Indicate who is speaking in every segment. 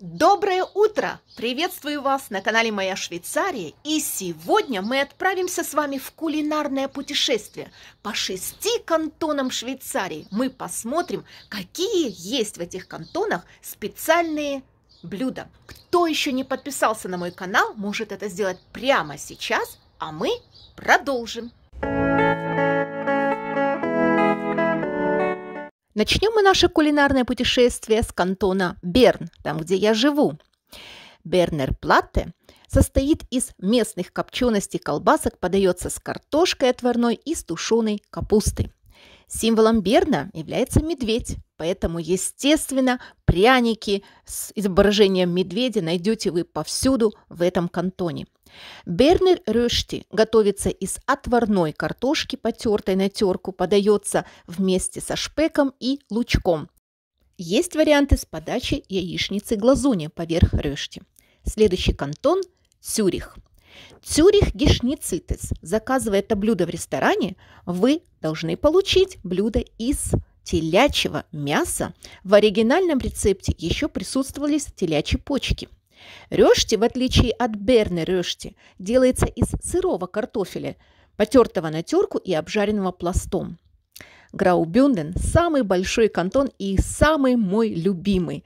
Speaker 1: Доброе утро! Приветствую вас на канале Моя Швейцария. И сегодня мы отправимся с вами в кулинарное путешествие по шести кантонам Швейцарии. Мы посмотрим, какие есть в этих кантонах специальные блюда. Кто еще не подписался на мой канал, может это сделать прямо сейчас, а мы продолжим. Начнем мы наше кулинарное путешествие с кантона Берн, там, где я живу. Бернер Платте состоит из местных копченостей колбасок, подается с картошкой отварной и с тушеной капустой. Символом Берна является медведь, поэтому, естественно, пряники с изображением медведя найдете вы повсюду в этом кантоне – Бернер рюшти готовится из отварной картошки, потертой на терку, подается вместе со шпеком и лучком. Есть варианты с подачи яичницы глазуни поверх рюшти. Следующий кантон – Цюрих. Цюрих гешницитес. Заказывая это блюдо в ресторане, вы должны получить блюдо из телячьего мяса. В оригинальном рецепте еще присутствовали телячьи почки – Рёшти, в отличие от берны рёшти, делается из сырого картофеля, потертого на терку и обжаренного пластом. Граубюнден – самый большой кантон и самый мой любимый.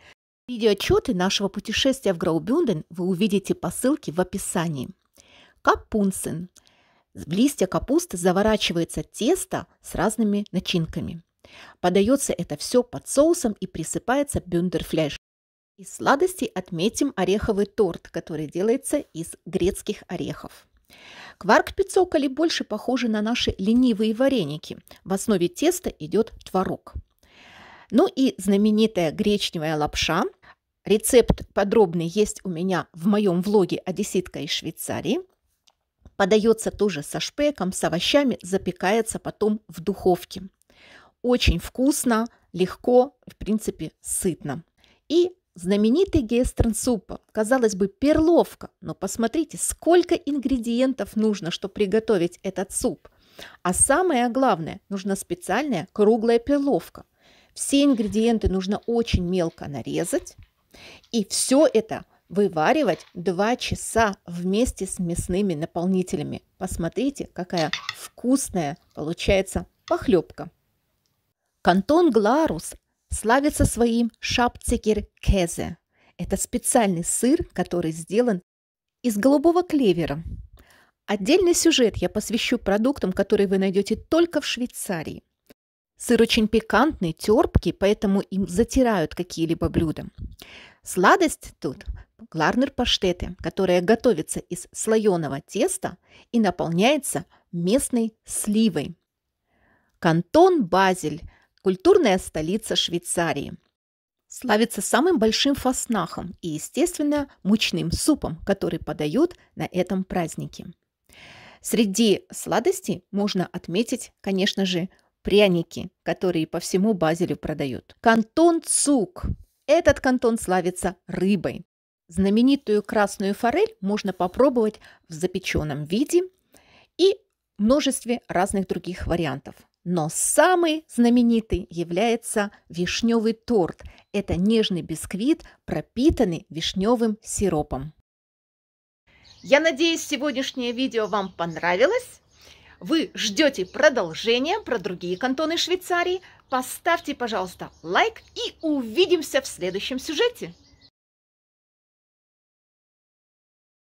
Speaker 1: Видеоотчеты нашего путешествия в Граубюнден вы увидите по ссылке в описании. Капунцин. В листья капусты заворачивается тесто с разными начинками. Подается это все под соусом и присыпается бюндерфляж. Из сладостей отметим ореховый торт, который делается из грецких орехов. Кварк-пицоколи больше похожи на наши ленивые вареники. В основе теста идет творог. Ну и знаменитая гречневая лапша. Рецепт подробный есть у меня в моем влоге «Одесситка из Швейцарии». Подается тоже со шпеком, с овощами, запекается потом в духовке. Очень вкусно, легко, в принципе, сытно. И Знаменитый гестрон супа, казалось бы, перловка, но посмотрите, сколько ингредиентов нужно, чтобы приготовить этот суп. А самое главное, нужна специальная круглая перловка. Все ингредиенты нужно очень мелко нарезать, и все это вываривать 2 часа вместе с мясными наполнителями. Посмотрите, какая вкусная получается похлебка. Кантон Гларус славится своим шапцекер-кезе. Это специальный сыр, который сделан из голубого клевера. Отдельный сюжет я посвящу продуктам, которые вы найдете только в Швейцарии. Сыр очень пикантный, терпкий, поэтому им затирают какие-либо блюда. Сладость тут – гларнер-паштеты, которая готовится из слоеного теста и наполняется местной сливой. Кантон Базель культурная столица Швейцарии. Славится самым большим фаснахом и, естественно, мучным супом, который подают на этом празднике. Среди сладостей можно отметить, конечно же, пряники, которые по всему Базелю продают. Кантон Цук. Этот кантон славится рыбой. Знаменитую красную форель можно попробовать в запеченном виде и множестве разных других вариантов. Но самый знаменитый является вишневый торт. Это нежный бисквит, пропитанный вишневым сиропом. Я надеюсь, сегодняшнее видео вам понравилось. Вы ждете продолжения про другие кантоны Швейцарии. Поставьте, пожалуйста, лайк и увидимся в следующем сюжете.